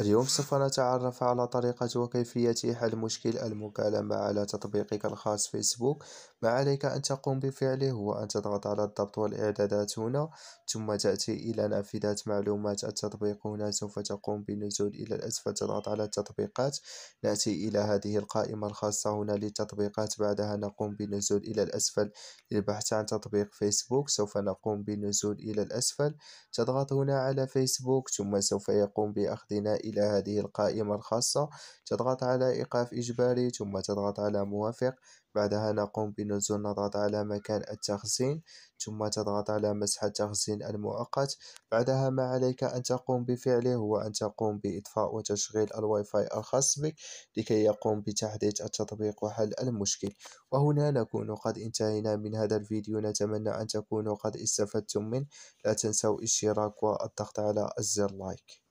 اليوم سوف نتعرف على طريقة وكيفية حل مشكل المكالمة على تطبيقك الخاص فيسبوك ما عليك أن تقوم بفعله هو أن تضغط على الضبط والإعدادات هنا ثم تأتي إلى نافذة معلومات التطبيق هنا سوف تقوم بالنزول إلى الأسفل تضغط على التطبيقات نأتي إلى هذه القائمة الخاصة هنا للتطبيقات بعدها نقوم بالنزول إلى الأسفل للبحث عن تطبيق فيسبوك سوف نقوم بالنزول إلى الأسفل تضغط هنا على فيسبوك ثم سوف يقوم بأخذ هنا إلى هذه القائمة الخاصة تضغط على إيقاف إجباري ثم تضغط على موافق بعدها نقوم بنزول نضغط على مكان التخزين ثم تضغط على مسح التخزين المؤقت بعدها ما عليك أن تقوم بفعله هو أن تقوم بإطفاء وتشغيل الواي فاي الخاص بك لكي يقوم بتحديث التطبيق وحل المشكل وهنا نكون قد انتهينا من هذا الفيديو نتمنى أن تكونوا قد استفدتم منه لا تنسوا الاشتراك والضغط على الزر لايك